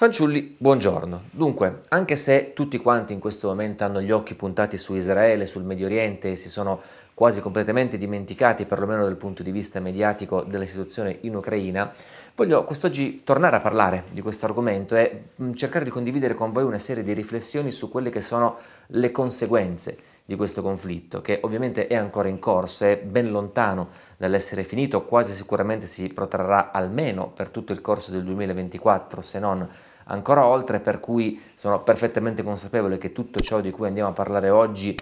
Fanciulli, buongiorno. Dunque, anche se tutti quanti in questo momento hanno gli occhi puntati su Israele, sul Medio Oriente e si sono quasi completamente dimenticati, perlomeno dal punto di vista mediatico, della situazione in Ucraina, voglio quest'oggi tornare a parlare di questo argomento e cercare di condividere con voi una serie di riflessioni su quelle che sono le conseguenze di questo conflitto, che ovviamente è ancora in corso, è ben lontano dall'essere finito, quasi sicuramente si protrarrà almeno per tutto il corso del 2024, se non ancora oltre, per cui sono perfettamente consapevole che tutto ciò di cui andiamo a parlare oggi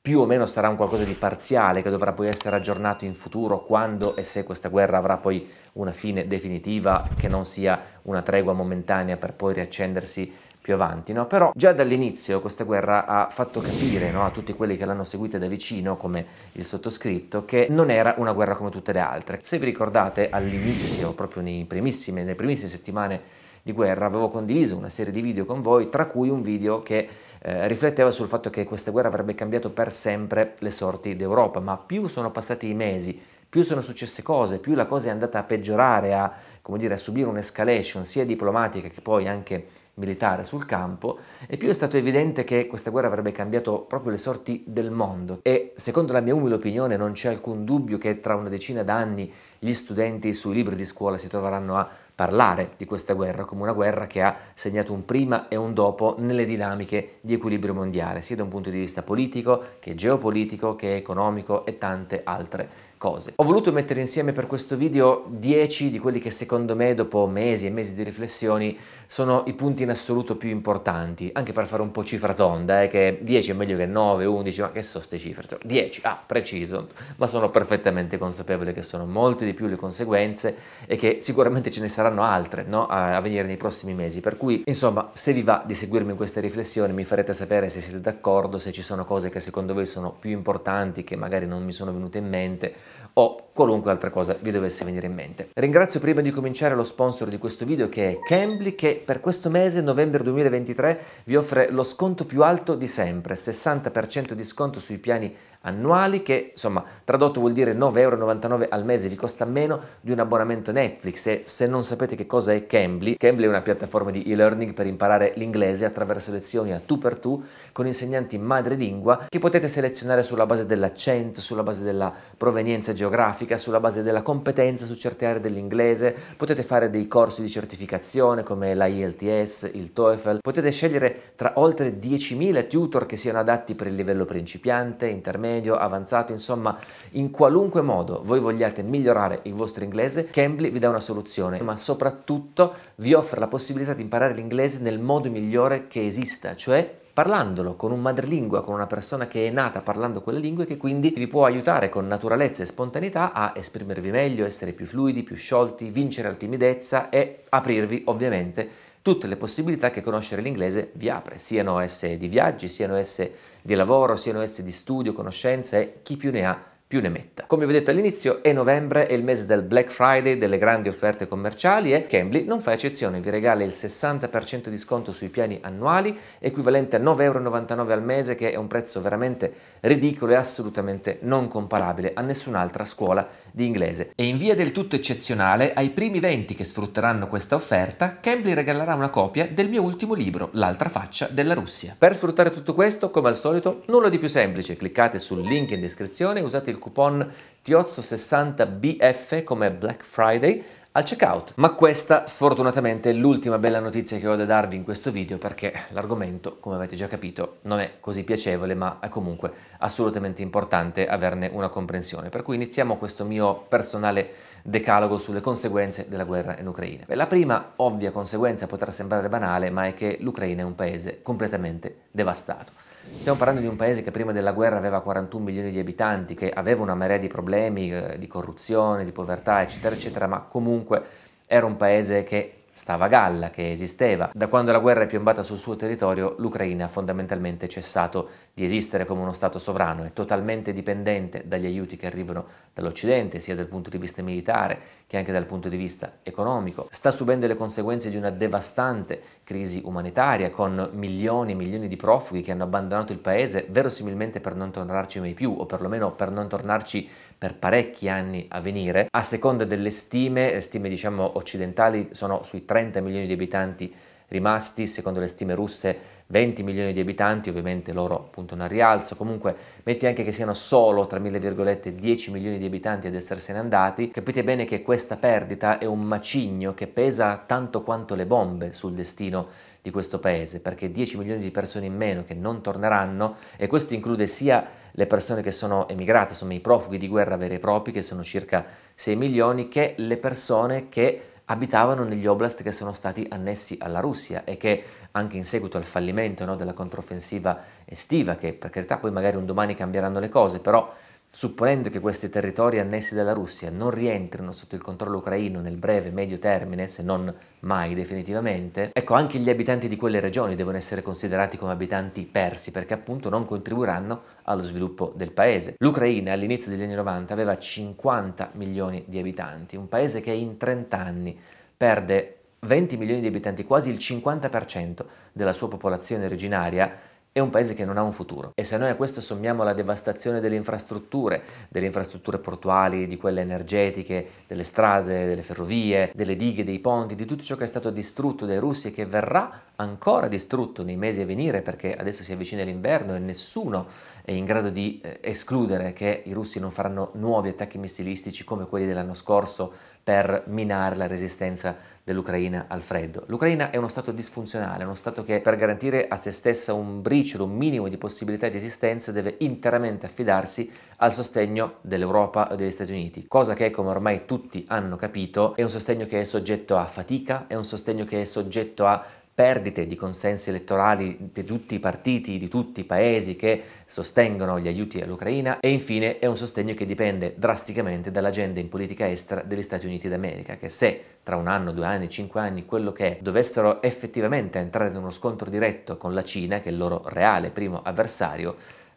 più o meno sarà un qualcosa di parziale che dovrà poi essere aggiornato in futuro quando e se questa guerra avrà poi una fine definitiva che non sia una tregua momentanea per poi riaccendersi più avanti, no? però già dall'inizio questa guerra ha fatto capire no, a tutti quelli che l'hanno seguita da vicino, come il sottoscritto, che non era una guerra come tutte le altre. Se vi ricordate all'inizio, proprio nei primissime, nelle primissime settimane di guerra avevo condiviso una serie di video con voi, tra cui un video che eh, rifletteva sul fatto che questa guerra avrebbe cambiato per sempre le sorti d'Europa, ma più sono passati i mesi, più sono successe cose, più la cosa è andata a peggiorare, a, come dire, a subire un'escalation sia diplomatica che poi anche militare sul campo e più è stato evidente che questa guerra avrebbe cambiato proprio le sorti del mondo e secondo la mia umile opinione non c'è alcun dubbio che tra una decina d'anni gli studenti sui libri di scuola si troveranno a parlare di questa guerra come una guerra che ha segnato un prima e un dopo nelle dinamiche di equilibrio mondiale, sia da un punto di vista politico che geopolitico che economico e tante altre cose. Ho voluto mettere insieme per questo video 10 di quelli che secondo me dopo mesi e mesi di riflessioni sono i punti in assoluto più importanti, anche per fare un po' cifra tonda, eh, che 10 è meglio che 9, 11, ma che so ste cifre, 10, ah, preciso, ma sono perfettamente consapevole che sono molte di più le conseguenze e che sicuramente ce ne saranno altre no? a, a venire nei prossimi mesi, per cui insomma se vi va di seguirmi in queste riflessioni mi farete sapere se siete d'accordo, se ci sono cose che secondo voi sono più importanti, che magari non mi sono venute in mente o qualunque altra cosa vi dovesse venire in mente. Ringrazio prima di cominciare lo sponsor di questo video che è Cambly che per questo mese, novembre 2023, vi offre lo sconto più alto di sempre, 60% di sconto sui piani annuali che insomma tradotto vuol dire 9,99€ al mese vi costa meno di un abbonamento Netflix e se non sapete che cosa è Cambly, Cambly è una piattaforma di e-learning per imparare l'inglese attraverso lezioni a tu per tu con insegnanti madrelingua che potete selezionare sulla base dell'accento, sulla base della provenienza geografica, sulla base della competenza su certe aree dell'inglese, potete fare dei corsi di certificazione come la ILTS, il TOEFL, potete scegliere tra oltre 10.000 tutor che siano adatti per il livello principiante, intermedio, medio, avanzato, insomma, in qualunque modo voi vogliate migliorare il vostro inglese, Cambly vi dà una soluzione, ma soprattutto vi offre la possibilità di imparare l'inglese nel modo migliore che esista, cioè parlandolo con un madrelingua, con una persona che è nata parlando quelle lingue che quindi vi può aiutare con naturalezza e spontaneità a esprimervi meglio, essere più fluidi, più sciolti, vincere la timidezza e aprirvi ovviamente tutte le possibilità che conoscere l'inglese vi apre, siano esse di viaggi, siano esse di lavoro, siano esse di studio, conoscenze e chi più ne ha più ne metta. Come vi ho detto all'inizio, è novembre, è il mese del Black Friday, delle grandi offerte commerciali e Cambly non fa eccezione, vi regala il 60% di sconto sui piani annuali, equivalente a 9,99€ al mese, che è un prezzo veramente ridicolo e assolutamente non comparabile a nessun'altra scuola di inglese. E in via del tutto eccezionale, ai primi 20 che sfrutteranno questa offerta, Cambly regalerà una copia del mio ultimo libro, L'altra faccia della Russia. Per sfruttare tutto questo, come al solito, nulla di più semplice, cliccate sul link in descrizione, e usate il coupon Tiozzo60BF come Black Friday al checkout. Ma questa sfortunatamente è l'ultima bella notizia che ho da darvi in questo video perché l'argomento, come avete già capito, non è così piacevole ma è comunque assolutamente importante averne una comprensione. Per cui iniziamo questo mio personale decalogo sulle conseguenze della guerra in Ucraina. La prima ovvia conseguenza potrà sembrare banale ma è che l'Ucraina è un paese completamente devastato. Stiamo parlando di un paese che prima della guerra aveva 41 milioni di abitanti, che aveva una marea di problemi, eh, di corruzione, di povertà, eccetera, eccetera, ma comunque era un paese che stava a galla, che esisteva. Da quando la guerra è piombata sul suo territorio, l'Ucraina ha fondamentalmente cessato di esistere come uno Stato sovrano, è totalmente dipendente dagli aiuti che arrivano dall'Occidente, sia dal punto di vista militare che anche dal punto di vista economico. Sta subendo le conseguenze di una devastante crisi umanitaria, con milioni e milioni di profughi che hanno abbandonato il paese verosimilmente per non tornarci mai più, o perlomeno per non tornarci per parecchi anni a venire. A seconda delle stime, stime diciamo occidentali, sono sui 30 milioni di abitanti rimasti, secondo le stime russe, 20 milioni di abitanti, ovviamente loro puntano un rialzo, comunque metti anche che siano solo, tra mille virgolette, 10 milioni di abitanti ad essersene andati, capite bene che questa perdita è un macigno che pesa tanto quanto le bombe sul destino di questo paese, perché 10 milioni di persone in meno che non torneranno, e questo include sia le persone che sono emigrate, insomma i profughi di guerra veri e propri, che sono circa 6 milioni, che le persone che abitavano negli oblast che sono stati annessi alla Russia e che anche in seguito al fallimento no, della controffensiva estiva, che per carità poi magari un domani cambieranno le cose, però Supponendo che questi territori annessi dalla Russia non rientrino sotto il controllo ucraino nel breve medio termine, se non mai definitivamente, ecco anche gli abitanti di quelle regioni devono essere considerati come abitanti persi perché appunto non contribuiranno allo sviluppo del paese. L'Ucraina all'inizio degli anni 90 aveva 50 milioni di abitanti, un paese che in 30 anni perde 20 milioni di abitanti, quasi il 50% della sua popolazione originaria è un paese che non ha un futuro. E se noi a questo sommiamo la devastazione delle infrastrutture, delle infrastrutture portuali, di quelle energetiche, delle strade, delle ferrovie, delle dighe, dei ponti, di tutto ciò che è stato distrutto dai russi e che verrà ancora distrutto nei mesi a venire perché adesso si avvicina l'inverno e nessuno è in grado di eh, escludere che i russi non faranno nuovi attacchi missilistici come quelli dell'anno scorso per minare la resistenza dell'Ucraina al freddo. L'Ucraina è uno Stato disfunzionale, uno Stato che per garantire a se stessa un briciolo, un minimo di possibilità di esistenza deve interamente affidarsi al sostegno dell'Europa e degli Stati Uniti, cosa che come ormai tutti hanno capito è un sostegno che è soggetto a fatica, è un sostegno che è soggetto a perdite di consensi elettorali di tutti i partiti, di tutti i paesi che sostengono gli aiuti all'Ucraina e infine è un sostegno che dipende drasticamente dall'agenda in politica estera degli Stati Uniti d'America, che se tra un anno, due anni, cinque anni, quello che è, dovessero effettivamente entrare in uno scontro diretto con la Cina, che è il loro reale primo avversario,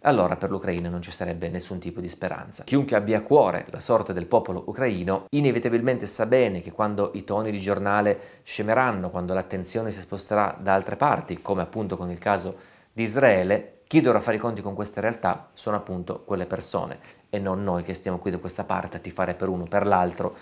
allora per l'Ucraina non ci sarebbe nessun tipo di speranza. Chiunque abbia a cuore la sorte del popolo ucraino inevitabilmente sa bene che quando i toni di giornale scemeranno, quando l'attenzione si sposterà da altre parti, come appunto con il caso di Israele, chi dovrà fare i conti con questa realtà sono appunto quelle persone e non noi che stiamo qui da questa parte a tifare per uno o per l'altro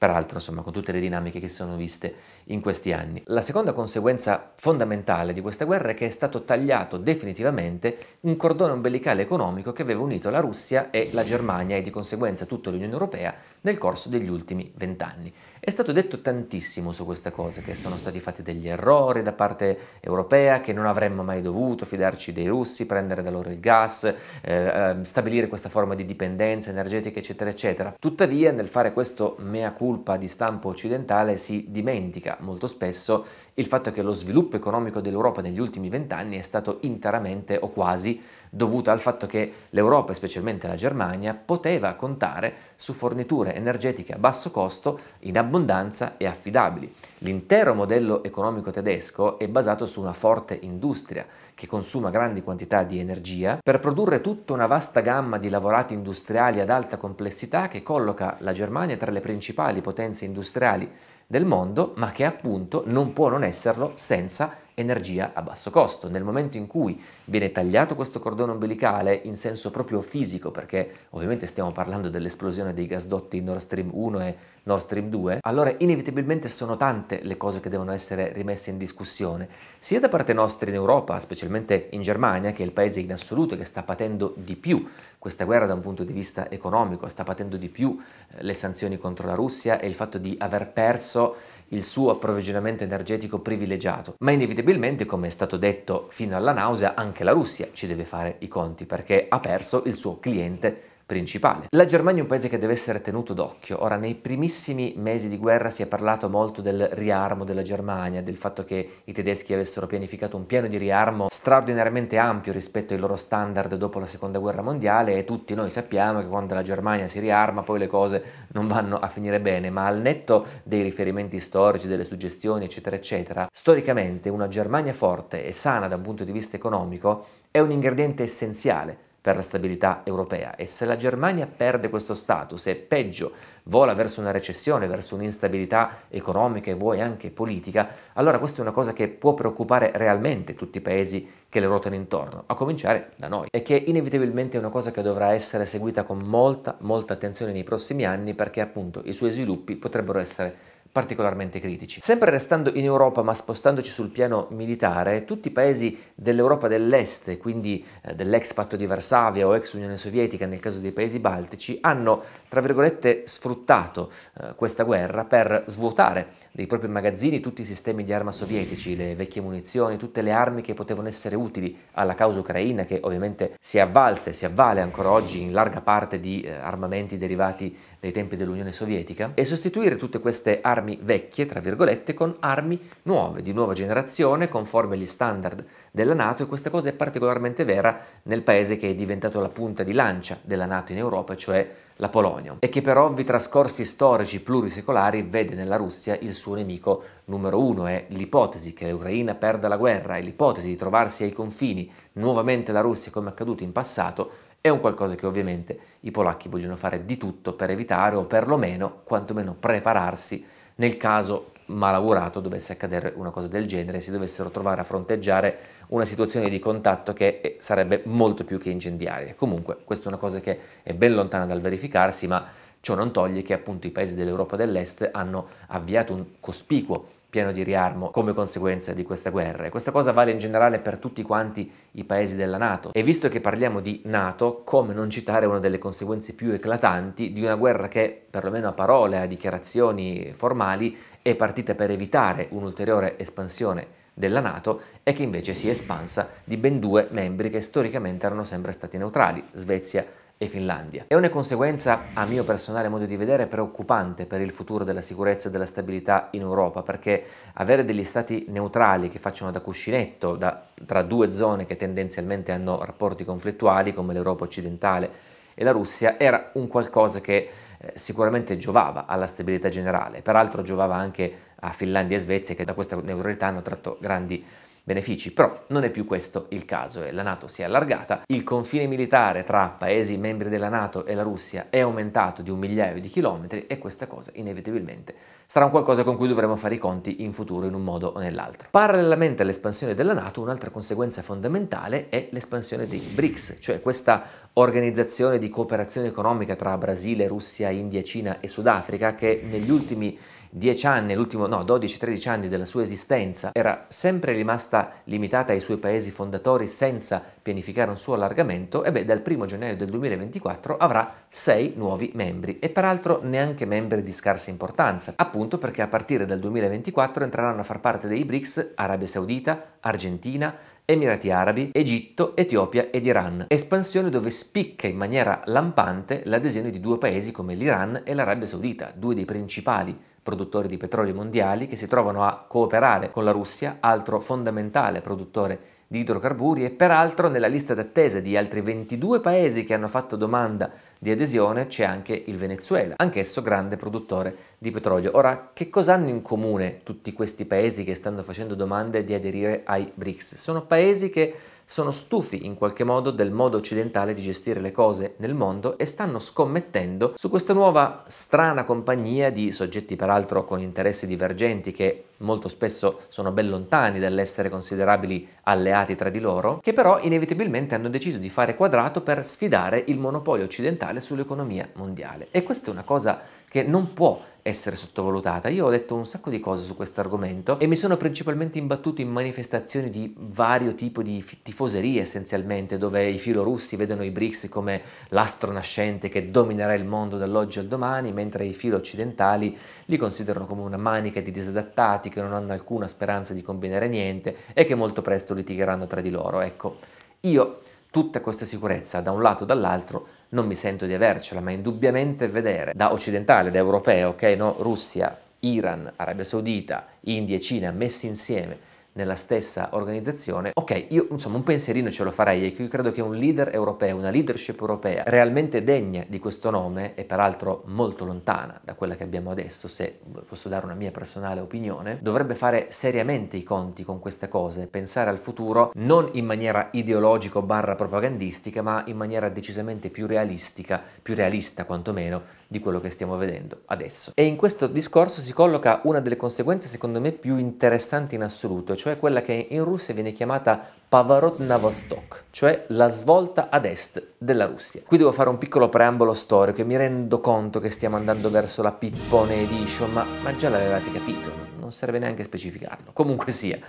peraltro insomma con tutte le dinamiche che si sono viste in questi anni. La seconda conseguenza fondamentale di questa guerra è che è stato tagliato definitivamente un cordone ombelicale economico che aveva unito la Russia e la Germania e di conseguenza tutta l'Unione Europea nel corso degli ultimi vent'anni. È stato detto tantissimo su questa cosa, che sono stati fatti degli errori da parte europea, che non avremmo mai dovuto fidarci dei russi, prendere da loro il gas, eh, ehm, stabilire questa forma di dipendenza energetica, eccetera, eccetera. Tuttavia, nel fare questo mea culpa di stampo occidentale si dimentica molto spesso il fatto è che lo sviluppo economico dell'Europa negli ultimi vent'anni è stato interamente o quasi dovuto al fatto che l'Europa, specialmente la Germania, poteva contare su forniture energetiche a basso costo, in abbondanza e affidabili. L'intero modello economico tedesco è basato su una forte industria che consuma grandi quantità di energia per produrre tutta una vasta gamma di lavorati industriali ad alta complessità che colloca la Germania tra le principali potenze industriali del mondo, ma che appunto non può non esserlo senza energia a basso costo. Nel momento in cui viene tagliato questo cordone ombelicale in senso proprio fisico, perché ovviamente stiamo parlando dell'esplosione dei gasdotti Nord Stream 1 e Nord Stream 2, allora inevitabilmente sono tante le cose che devono essere rimesse in discussione, sia da parte nostra in Europa, specialmente in Germania, che è il paese in assoluto che sta patendo di più questa guerra da un punto di vista economico, sta patendo di più eh, le sanzioni contro la Russia e il fatto di aver perso il suo approvvigionamento energetico privilegiato, ma inevitabilmente, come è stato detto fino alla nausea, anche la Russia ci deve fare i conti perché ha perso il suo cliente principale. La Germania è un paese che deve essere tenuto d'occhio. Ora, nei primissimi mesi di guerra si è parlato molto del riarmo della Germania, del fatto che i tedeschi avessero pianificato un piano di riarmo straordinariamente ampio rispetto ai loro standard dopo la seconda guerra mondiale e tutti noi sappiamo che quando la Germania si riarma poi le cose non vanno a finire bene, ma al netto dei riferimenti storici, delle suggestioni, eccetera, eccetera, storicamente una Germania forte e sana da un punto di vista economico è un ingrediente essenziale per la stabilità europea e se la Germania perde questo status e peggio vola verso una recessione, verso un'instabilità economica e vuoi anche politica, allora questa è una cosa che può preoccupare realmente tutti i paesi che le ruotano intorno, a cominciare da noi, e che inevitabilmente è una cosa che dovrà essere seguita con molta, molta attenzione nei prossimi anni perché appunto i suoi sviluppi potrebbero essere particolarmente critici. Sempre restando in Europa ma spostandoci sul piano militare, tutti i paesi dell'Europa dell'Est, quindi eh, dell'ex patto di Varsavia o ex Unione Sovietica nel caso dei paesi baltici, hanno, tra virgolette, sfruttato eh, questa guerra per svuotare dei propri magazzini tutti i sistemi di arma sovietici, le vecchie munizioni, tutte le armi che potevano essere utili alla causa ucraina che ovviamente si avvalse, e si avvale ancora oggi in larga parte di eh, armamenti derivati dai tempi dell'Unione Sovietica e sostituire tutte queste armi armi vecchie, tra virgolette, con armi nuove, di nuova generazione, conforme agli standard della Nato e questa cosa è particolarmente vera nel paese che è diventato la punta di lancia della Nato in Europa, cioè la Polonia, e che per ovvi trascorsi storici plurisecolari vede nella Russia il suo nemico numero uno. È l'ipotesi che l'Ucraina perda la guerra e l'ipotesi di trovarsi ai confini nuovamente la Russia come accaduto in passato è un qualcosa che ovviamente i polacchi vogliono fare di tutto per evitare o perlomeno quantomeno prepararsi nel caso malavorato dovesse accadere una cosa del genere, si dovessero trovare a fronteggiare una situazione di contatto che eh, sarebbe molto più che incendiaria. Comunque questa è una cosa che è ben lontana dal verificarsi, ma ciò non toglie che appunto i paesi dell'Europa dell'Est hanno avviato un cospicuo piano di riarmo come conseguenza di questa guerra. E questa cosa vale in generale per tutti quanti i paesi della Nato. E visto che parliamo di Nato, come non citare una delle conseguenze più eclatanti di una guerra che, perlomeno a parole, a dichiarazioni formali, è partita per evitare un'ulteriore espansione della Nato e che invece si è espansa di ben due membri che storicamente erano sempre stati neutrali, Svezia e e Finlandia. È una conseguenza, a mio personale modo di vedere, preoccupante per il futuro della sicurezza e della stabilità in Europa, perché avere degli stati neutrali che facciano da cuscinetto da, tra due zone che tendenzialmente hanno rapporti conflittuali, come l'Europa occidentale e la Russia, era un qualcosa che eh, sicuramente giovava alla stabilità generale, peraltro giovava anche a Finlandia e Svezia che da questa neutralità hanno tratto grandi benefici, però non è più questo il caso e eh. la Nato si è allargata, il confine militare tra paesi membri della Nato e la Russia è aumentato di un migliaio di chilometri e questa cosa inevitabilmente sarà un qualcosa con cui dovremo fare i conti in futuro in un modo o nell'altro. Parallelamente all'espansione della Nato, un'altra conseguenza fondamentale è l'espansione dei BRICS, cioè questa organizzazione di cooperazione economica tra Brasile, Russia, India, Cina e Sudafrica che negli ultimi 10 anni, l'ultimo no, 12-13 anni della sua esistenza, era sempre rimasta limitata ai suoi paesi fondatori senza pianificare un suo allargamento, e beh, dal 1 gennaio del 2024 avrà 6 nuovi membri e peraltro neanche membri di scarsa importanza, appunto perché a partire dal 2024 entreranno a far parte dei BRICS Arabia Saudita, Argentina, Emirati Arabi, Egitto, Etiopia ed Iran, espansione dove spicca in maniera lampante l'adesione di due paesi come l'Iran e l'Arabia Saudita, due dei principali produttori di petrolio mondiali che si trovano a cooperare con la Russia, altro fondamentale produttore di idrocarburi e peraltro nella lista d'attesa di altri 22 paesi che hanno fatto domanda di adesione c'è anche il Venezuela, anch'esso grande produttore di petrolio. Ora, che cosa hanno in comune tutti questi paesi che stanno facendo domande di aderire ai BRICS? Sono paesi che sono stufi in qualche modo del modo occidentale di gestire le cose nel mondo e stanno scommettendo su questa nuova strana compagnia di soggetti peraltro con interessi divergenti che molto spesso sono ben lontani dall'essere considerabili alleati tra di loro, che però inevitabilmente hanno deciso di fare quadrato per sfidare il monopolio occidentale sull'economia mondiale. E questa è una cosa che non può essere sottovalutata. Io ho detto un sacco di cose su questo argomento e mi sono principalmente imbattuto in manifestazioni di vario tipo di tifoserie essenzialmente, dove i filorussi vedono i BRICS come l'astro nascente che dominerà il mondo dall'oggi al domani, mentre i filo occidentali li considerano come una manica di disadattati che non hanno alcuna speranza di combinare niente e che molto presto litigheranno tra di loro. Ecco, io Tutta questa sicurezza da un lato o dall'altro non mi sento di avercela, ma indubbiamente vedere da occidentale, da europeo, ok, no? Russia, Iran, Arabia Saudita, India e Cina messi insieme nella stessa organizzazione, ok, io insomma un pensierino ce lo farei e ecco, io credo che un leader europeo, una leadership europea realmente degna di questo nome e peraltro molto lontana da quella che abbiamo adesso, se posso dare una mia personale opinione, dovrebbe fare seriamente i conti con queste cose, pensare al futuro non in maniera ideologico barra propagandistica, ma in maniera decisamente più realistica, più realista quantomeno, di quello che stiamo vedendo adesso. E in questo discorso si colloca una delle conseguenze secondo me più interessanti in assoluto, cioè quella che in Russia viene chiamata Pavarotna Vostok, cioè la svolta ad est della Russia. Qui devo fare un piccolo preambolo storico e mi rendo conto che stiamo andando verso la pippone edition, ma, ma già l'avevate capito, non serve neanche specificarlo. Comunque sia,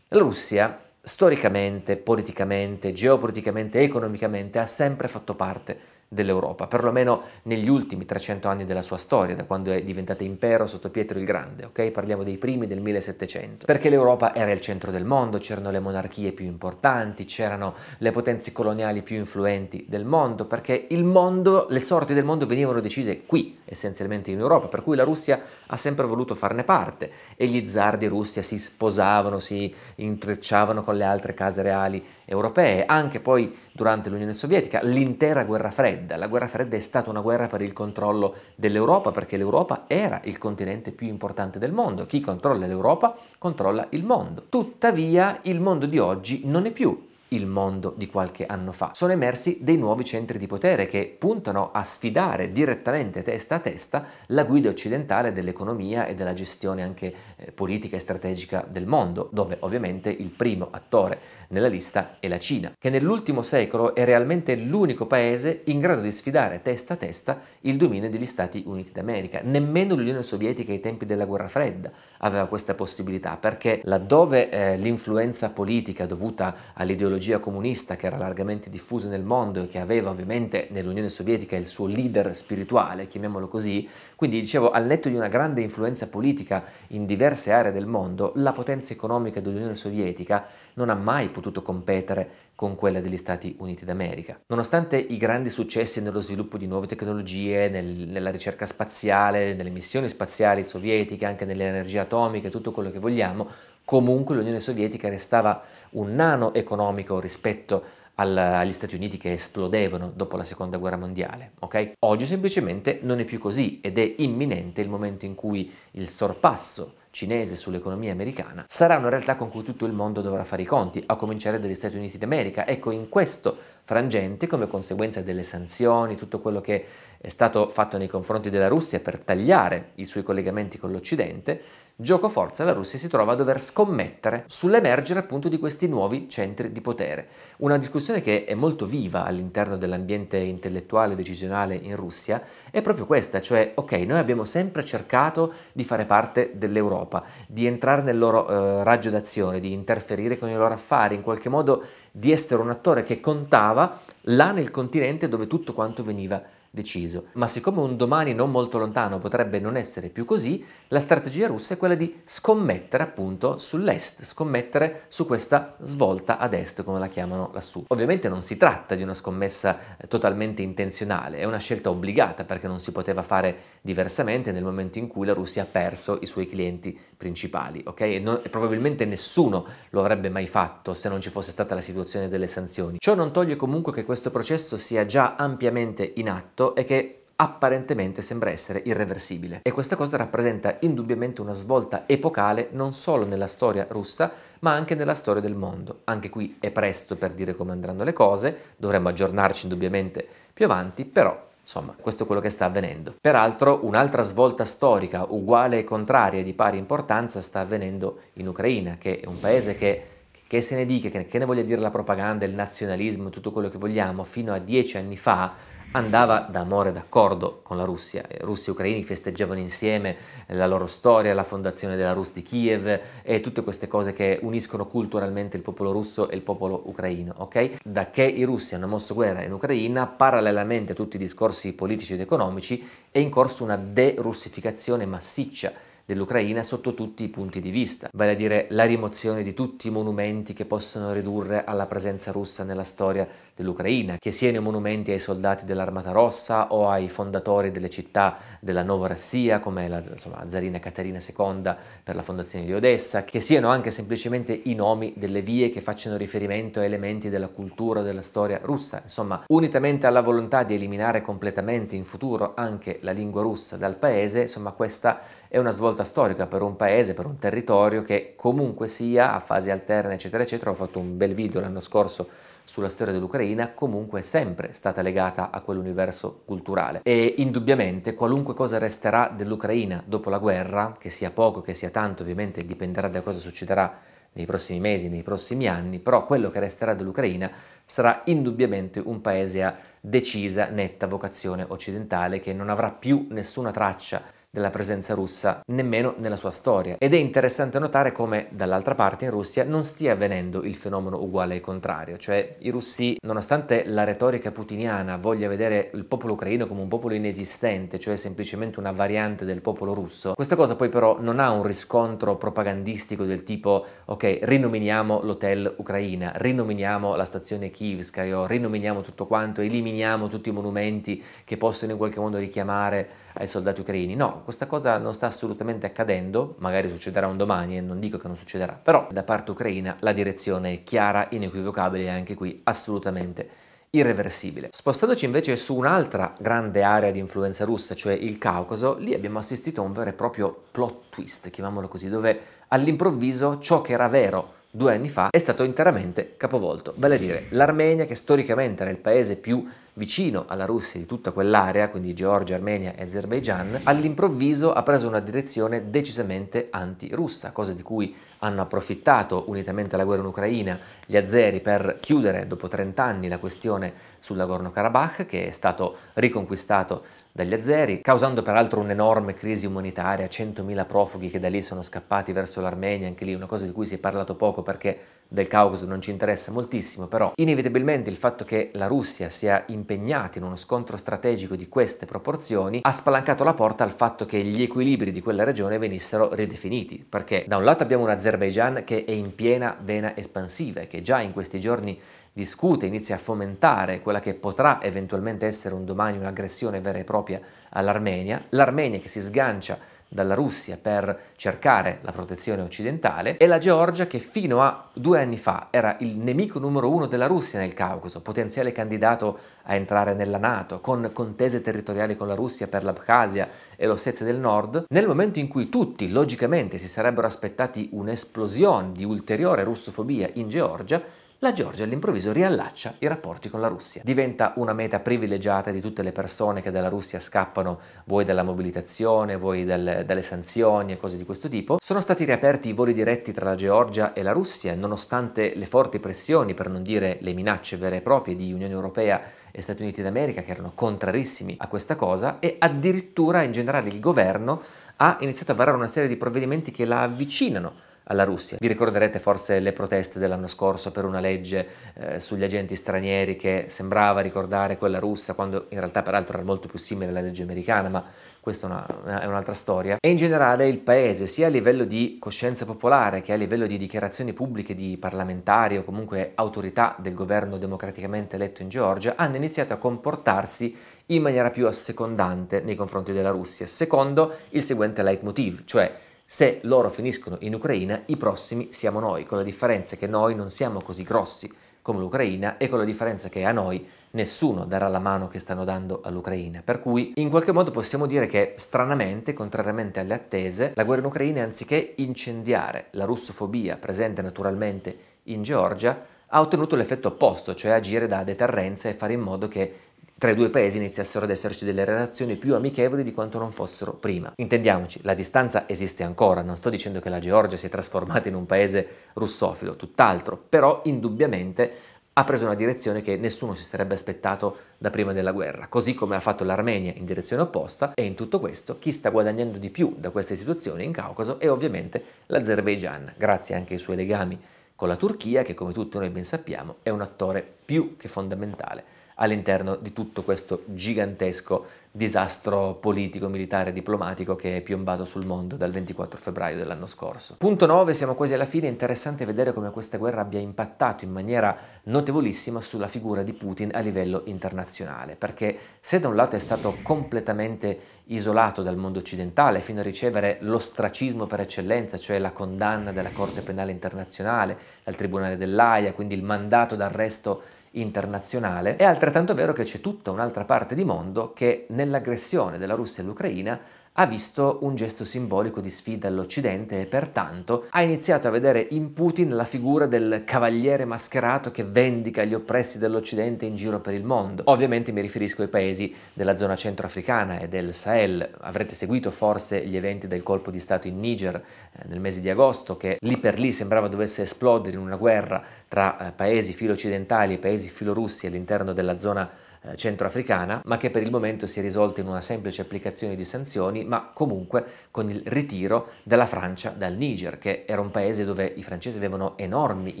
la Russia storicamente, politicamente, geopoliticamente, economicamente ha sempre fatto parte dell'Europa, perlomeno negli ultimi 300 anni della sua storia, da quando è diventata impero sotto Pietro il Grande, ok? Parliamo dei primi del 1700, perché l'Europa era il centro del mondo, c'erano le monarchie più importanti, c'erano le potenze coloniali più influenti del mondo, perché il mondo, le sorti del mondo venivano decise qui, essenzialmente in Europa, per cui la Russia ha sempre voluto farne parte e gli zar di Russia si sposavano, si intrecciavano con le altre case reali europee, anche poi durante l'Unione Sovietica, l'intera guerra fredda. La guerra fredda è stata una guerra per il controllo dell'Europa, perché l'Europa era il continente più importante del mondo. Chi controlla l'Europa controlla il mondo. Tuttavia il mondo di oggi non è più il mondo di qualche anno fa. Sono emersi dei nuovi centri di potere che puntano a sfidare direttamente testa a testa la guida occidentale dell'economia e della gestione anche eh, politica e strategica del mondo, dove ovviamente il primo attore nella lista è la Cina, che nell'ultimo secolo è realmente l'unico paese in grado di sfidare testa a testa il dominio degli Stati Uniti d'America. Nemmeno l'Unione Sovietica ai tempi della guerra fredda aveva questa possibilità, perché laddove eh, l'influenza politica dovuta all'ideologia ideologia comunista che era largamente diffusa nel mondo e che aveva ovviamente nell'Unione Sovietica il suo leader spirituale, chiamiamolo così, quindi dicevo al netto di una grande influenza politica in diverse aree del mondo, la potenza economica dell'Unione Sovietica non ha mai potuto competere con quella degli Stati Uniti d'America. Nonostante i grandi successi nello sviluppo di nuove tecnologie, nel, nella ricerca spaziale, nelle missioni spaziali sovietiche, anche nell'energia atomica e tutto quello che vogliamo, Comunque l'Unione Sovietica restava un nano economico rispetto agli Stati Uniti che esplodevano dopo la seconda guerra mondiale. Okay? Oggi semplicemente non è più così ed è imminente il momento in cui il sorpasso cinese sull'economia americana sarà una realtà con cui tutto il mondo dovrà fare i conti, a cominciare dagli Stati Uniti d'America. Ecco, in questo frangente, come conseguenza delle sanzioni, tutto quello che è stato fatto nei confronti della Russia per tagliare i suoi collegamenti con l'Occidente, Gioco forza la Russia si trova a dover scommettere sull'emergere appunto di questi nuovi centri di potere. Una discussione che è molto viva all'interno dell'ambiente intellettuale e decisionale in Russia è proprio questa, cioè ok, noi abbiamo sempre cercato di fare parte dell'Europa, di entrare nel loro eh, raggio d'azione, di interferire con i loro affari, in qualche modo di essere un attore che contava là nel continente dove tutto quanto veniva deciso. Ma siccome un domani non molto lontano potrebbe non essere più così, la strategia russa è quella di scommettere appunto sull'est, scommettere su questa svolta ad est, come la chiamano lassù. Ovviamente non si tratta di una scommessa eh, totalmente intenzionale, è una scelta obbligata perché non si poteva fare diversamente nel momento in cui la Russia ha perso i suoi clienti principali, ok? E, non, e probabilmente nessuno lo avrebbe mai fatto se non ci fosse stata la situazione delle sanzioni. Ciò non toglie comunque che questo processo sia già ampiamente in atto fatto è che apparentemente sembra essere irreversibile. E questa cosa rappresenta indubbiamente una svolta epocale non solo nella storia russa, ma anche nella storia del mondo. Anche qui è presto per dire come andranno le cose, dovremmo aggiornarci indubbiamente più avanti, però Insomma, questo è quello che sta avvenendo. Peraltro, un'altra svolta storica uguale e contraria di pari importanza sta avvenendo in Ucraina, che è un paese che, che se ne dica, che ne voglia dire la propaganda, il nazionalismo, tutto quello che vogliamo, fino a dieci anni fa andava d'amore d'accordo con la Russia. Eh, russi e ucraini festeggiavano insieme eh, la loro storia, la fondazione della Rus di Kiev e tutte queste cose che uniscono culturalmente il popolo russo e il popolo ucraino, ok? Da che i russi hanno mosso guerra in Ucraina, parallelamente a tutti i discorsi politici ed economici, è in corso una derussificazione massiccia dell'Ucraina sotto tutti i punti di vista, vale a dire la rimozione di tutti i monumenti che possono ridurre alla presenza russa nella storia dell'Ucraina, che siano i monumenti ai soldati dell'Armata Rossa o ai fondatori delle città della Nova Russia, come la insomma, zarina Caterina II per la fondazione di Odessa, che siano anche semplicemente i nomi delle vie che facciano riferimento a elementi della cultura o della storia russa. Insomma, unitamente alla volontà di eliminare completamente in futuro anche la lingua russa dal paese, insomma questa è una svolta storica per un paese, per un territorio che comunque sia a fasi alterne eccetera eccetera. Ho fatto un bel video l'anno scorso sulla storia dell'Ucraina comunque è sempre stata legata a quell'universo culturale e indubbiamente qualunque cosa resterà dell'Ucraina dopo la guerra, che sia poco, che sia tanto, ovviamente dipenderà da cosa succederà nei prossimi mesi, nei prossimi anni, però quello che resterà dell'Ucraina sarà indubbiamente un paese a decisa, netta vocazione occidentale che non avrà più nessuna traccia della presenza russa, nemmeno nella sua storia. Ed è interessante notare come dall'altra parte in Russia non stia avvenendo il fenomeno uguale al contrario, cioè i russi, nonostante la retorica putiniana voglia vedere il popolo ucraino come un popolo inesistente, cioè semplicemente una variante del popolo russo, questa cosa poi però non ha un riscontro propagandistico del tipo ok, rinominiamo l'hotel Ucraina, rinominiamo la stazione Kievska, rinominiamo tutto quanto, eliminiamo tutti i monumenti che possono in qualche modo richiamare ai soldati ucraini. No, questa cosa non sta assolutamente accadendo, magari succederà un domani e non dico che non succederà, però da parte ucraina la direzione è chiara, inequivocabile e anche qui assolutamente irreversibile. Spostandoci invece su un'altra grande area di influenza russa, cioè il Caucaso, lì abbiamo assistito a un vero e proprio plot twist, chiamiamolo così, dove all'improvviso ciò che era vero due anni fa, è stato interamente capovolto. Vale a dire, l'Armenia, che storicamente era il paese più vicino alla Russia di tutta quell'area, quindi Georgia, Armenia e Azerbaijan, all'improvviso ha preso una direzione decisamente anti-russa, cosa di cui hanno approfittato, unitamente alla guerra in Ucraina, gli azeri per chiudere dopo 30 anni la questione sul Nagorno-Karabakh, che è stato riconquistato dagli azeri, causando peraltro un'enorme crisi umanitaria, 100.000 profughi che da lì sono scappati verso l'Armenia, anche lì una cosa di cui si è parlato poco perché del Caucaso non ci interessa moltissimo, però inevitabilmente il fatto che la Russia sia impegnata in uno scontro strategico di queste proporzioni ha spalancato la porta al fatto che gli equilibri di quella regione venissero ridefiniti, perché da un lato abbiamo un Azerbaijan che è in piena vena espansiva e che già in questi giorni discute, inizia a fomentare quella che potrà eventualmente essere un domani un'aggressione vera e propria all'Armenia, l'Armenia che si sgancia dalla Russia per cercare la protezione occidentale e la Georgia che fino a due anni fa era il nemico numero uno della Russia nel Caucaso, potenziale candidato a entrare nella Nato, con contese territoriali con la Russia per l'Abkhazia e l'Ossetia del Nord, nel momento in cui tutti logicamente si sarebbero aspettati un'esplosione di ulteriore russofobia in Georgia, la Georgia all'improvviso riallaccia i rapporti con la Russia. Diventa una meta privilegiata di tutte le persone che dalla Russia scappano, vuoi dalla mobilitazione, vuoi dal, dalle sanzioni e cose di questo tipo. Sono stati riaperti i voli diretti tra la Georgia e la Russia, nonostante le forti pressioni, per non dire le minacce vere e proprie di Unione Europea e Stati Uniti d'America, che erano contrarissimi a questa cosa, e addirittura in generale il governo ha iniziato a varare una serie di provvedimenti che la avvicinano alla Russia. Vi ricorderete forse le proteste dell'anno scorso per una legge eh, sugli agenti stranieri che sembrava ricordare quella russa, quando in realtà peraltro era molto più simile alla legge americana, ma questa è, una, è un'altra storia. E in generale il paese, sia a livello di coscienza popolare che a livello di dichiarazioni pubbliche di parlamentari o comunque autorità del governo democraticamente eletto in Georgia, hanno iniziato a comportarsi in maniera più assecondante nei confronti della Russia, secondo il seguente leitmotiv, cioè se loro finiscono in Ucraina, i prossimi siamo noi, con la differenza che noi non siamo così grossi come l'Ucraina e con la differenza che a noi nessuno darà la mano che stanno dando all'Ucraina. Per cui in qualche modo possiamo dire che stranamente, contrariamente alle attese, la guerra in Ucraina anziché incendiare la russofobia presente naturalmente in Georgia, ha ottenuto l'effetto opposto, cioè agire da deterrenza e fare in modo che tra i due paesi iniziassero ad esserci delle relazioni più amichevoli di quanto non fossero prima. Intendiamoci, la distanza esiste ancora, non sto dicendo che la Georgia si è trasformata in un paese russofilo, tutt'altro, però indubbiamente ha preso una direzione che nessuno si sarebbe aspettato da prima della guerra, così come ha fatto l'Armenia in direzione opposta e in tutto questo chi sta guadagnando di più da questa situazione in Caucaso è ovviamente l'Azerbaigian, grazie anche ai suoi legami con la Turchia che come tutti noi ben sappiamo è un attore più che fondamentale all'interno di tutto questo gigantesco disastro politico, militare, e diplomatico che è piombato sul mondo dal 24 febbraio dell'anno scorso. Punto 9, siamo quasi alla fine, è interessante vedere come questa guerra abbia impattato in maniera notevolissima sulla figura di Putin a livello internazionale, perché se da un lato è stato completamente isolato dal mondo occidentale fino a ricevere l'ostracismo per eccellenza, cioè la condanna della Corte Penale Internazionale, dal Tribunale dell'AIA, quindi il mandato d'arresto internazionale. È altrettanto vero che c'è tutta un'altra parte di mondo che nell'aggressione della Russia all'Ucraina ha visto un gesto simbolico di sfida all'Occidente e pertanto ha iniziato a vedere in Putin la figura del cavaliere mascherato che vendica gli oppressi dell'Occidente in giro per il mondo. Ovviamente mi riferisco ai paesi della zona centroafricana e del Sahel. Avrete seguito forse gli eventi del colpo di Stato in Niger eh, nel mese di agosto che lì per lì sembrava dovesse esplodere in una guerra tra eh, paesi filo-occidentali e paesi filo russi all'interno della zona centroafricana eh, centroafricana, ma che per il momento si è risolta in una semplice applicazione di sanzioni, ma comunque con il ritiro della Francia dal Niger, che era un paese dove i francesi avevano enormi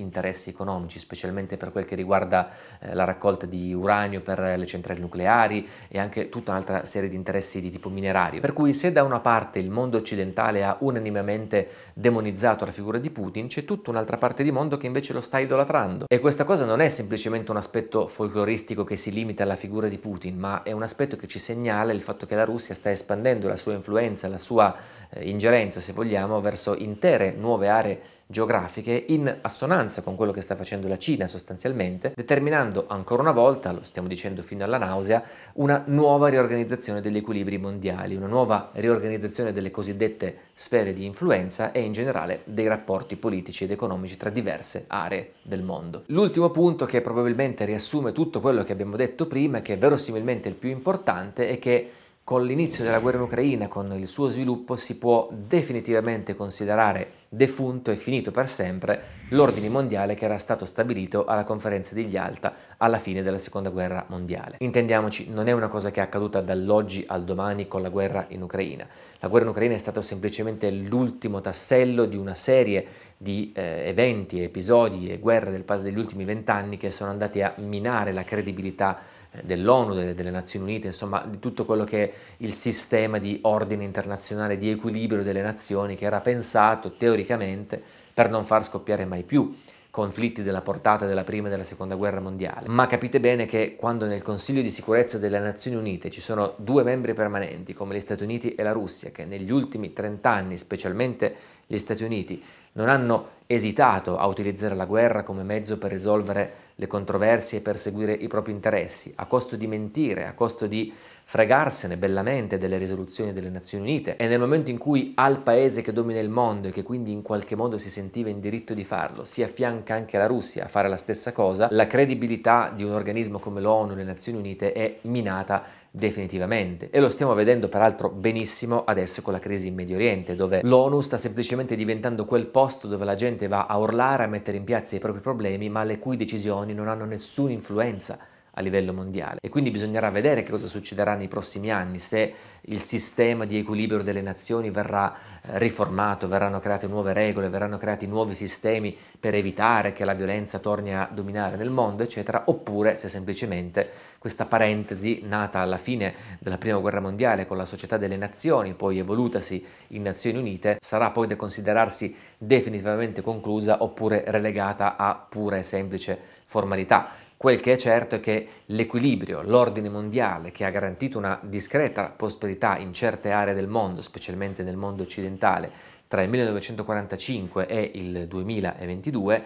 interessi economici, specialmente per quel che riguarda eh, la raccolta di uranio per le centrali nucleari e anche tutta un'altra serie di interessi di tipo minerario. Per cui se da una parte il mondo occidentale ha unanimemente demonizzato la figura di Putin, c'è tutta un'altra parte di mondo che invece lo sta idolatrando. E questa cosa non è semplicemente un aspetto folcloristico che si limita alla la figura di Putin, ma è un aspetto che ci segnala il fatto che la Russia sta espandendo la sua influenza, la sua eh, ingerenza, se vogliamo, verso intere nuove aree geografiche in assonanza con quello che sta facendo la Cina sostanzialmente, determinando ancora una volta, lo stiamo dicendo fino alla nausea, una nuova riorganizzazione degli equilibri mondiali, una nuova riorganizzazione delle cosiddette sfere di influenza e in generale dei rapporti politici ed economici tra diverse aree del mondo. L'ultimo punto che probabilmente riassume tutto quello che abbiamo detto prima e che è verosimilmente il più importante è che con l'inizio della guerra in Ucraina, con il suo sviluppo, si può definitivamente considerare defunto e finito per sempre l'ordine mondiale che era stato stabilito alla conferenza di Yalta alla fine della seconda guerra mondiale. Intendiamoci, non è una cosa che è accaduta dall'oggi al domani con la guerra in Ucraina. La guerra in Ucraina è stato semplicemente l'ultimo tassello di una serie di eh, eventi, episodi e guerre del, degli ultimi vent'anni che sono andati a minare la credibilità dell'ONU, delle, delle, Nazioni Unite, insomma di tutto quello che è il sistema di ordine internazionale, di equilibrio delle nazioni che era pensato teoricamente per non far scoppiare mai più conflitti della portata della prima e della seconda guerra mondiale. Ma capite bene che quando nel Consiglio di sicurezza delle Nazioni Unite ci sono due membri permanenti come gli Stati Uniti e la Russia, che negli ultimi 30 anni, specialmente gli Stati Uniti, non hanno esitato a utilizzare la guerra come mezzo per risolvere le controversie per seguire i propri interessi, a costo di mentire, a costo di fregarsene bellamente delle risoluzioni delle Nazioni Unite. E nel momento in cui al paese che domina il mondo e che quindi in qualche modo si sentiva in diritto di farlo, si affianca anche la Russia a fare la stessa cosa, la credibilità di un organismo come l'ONU, e le Nazioni Unite, è minata definitivamente. E lo stiamo vedendo peraltro benissimo adesso con la crisi in Medio Oriente, dove l'ONU sta semplicemente diventando quel posto dove la gente va a urlare, a mettere in piazza i propri problemi, ma le cui decisioni non hanno nessuna influenza a livello mondiale. E quindi bisognerà vedere che cosa succederà nei prossimi anni, se il sistema di equilibrio delle nazioni verrà eh, riformato, verranno create nuove regole, verranno creati nuovi sistemi per evitare che la violenza torni a dominare nel mondo, eccetera, oppure se semplicemente questa parentesi nata alla fine della Prima Guerra Mondiale con la Società delle Nazioni, poi evolutasi in Nazioni Unite, sarà poi da considerarsi definitivamente conclusa oppure relegata a pura e semplice formalità. Quel che è certo è che l'equilibrio, l'ordine mondiale che ha garantito una discreta prosperità in certe aree del mondo, specialmente nel mondo occidentale, tra il 1945 e il 2022,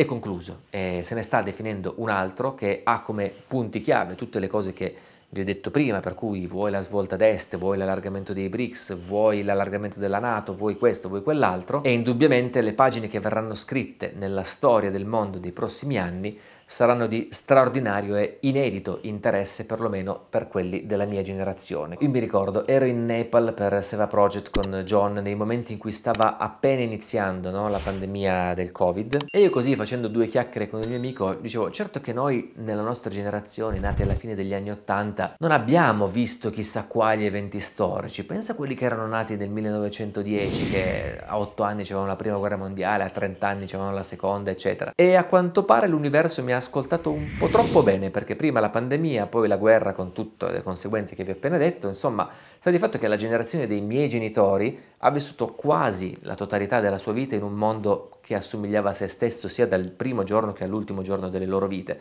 è concluso e se ne sta definendo un altro che ha come punti chiave tutte le cose che vi ho detto prima, per cui vuoi la svolta ad est, vuoi l'allargamento dei BRICS, vuoi l'allargamento della Nato, vuoi questo, vuoi quell'altro, e indubbiamente le pagine che verranno scritte nella storia del mondo dei prossimi anni saranno di straordinario e inedito interesse perlomeno per quelli della mia generazione. Io mi ricordo, ero in Nepal per Seva Project con John nei momenti in cui stava appena iniziando no, la pandemia del Covid e io così facendo due chiacchiere con il mio amico dicevo certo che noi nella nostra generazione nati alla fine degli anni 80 non abbiamo visto chissà quali eventi storici, pensa a quelli che erano nati nel 1910 che a 8 anni c'erano la prima guerra mondiale, a 30 anni c'erano la seconda eccetera e a quanto pare l'universo mi ha ascoltato un po' troppo bene, perché prima la pandemia, poi la guerra con tutte le conseguenze che vi ho appena detto, insomma, sta di fatto che la generazione dei miei genitori ha vissuto quasi la totalità della sua vita in un mondo che assomigliava a se stesso sia dal primo giorno che all'ultimo giorno delle loro vite.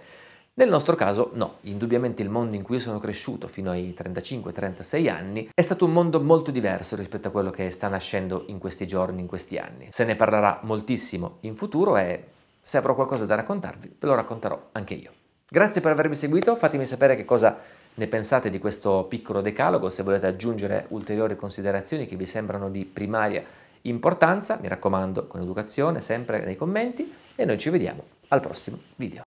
Nel nostro caso no, indubbiamente il mondo in cui io sono cresciuto fino ai 35-36 anni è stato un mondo molto diverso rispetto a quello che sta nascendo in questi giorni, in questi anni. Se ne parlerà moltissimo in futuro e se avrò qualcosa da raccontarvi, ve lo racconterò anche io. Grazie per avermi seguito, fatemi sapere che cosa ne pensate di questo piccolo decalogo, se volete aggiungere ulteriori considerazioni che vi sembrano di primaria importanza, mi raccomando, con educazione, sempre nei commenti, e noi ci vediamo al prossimo video.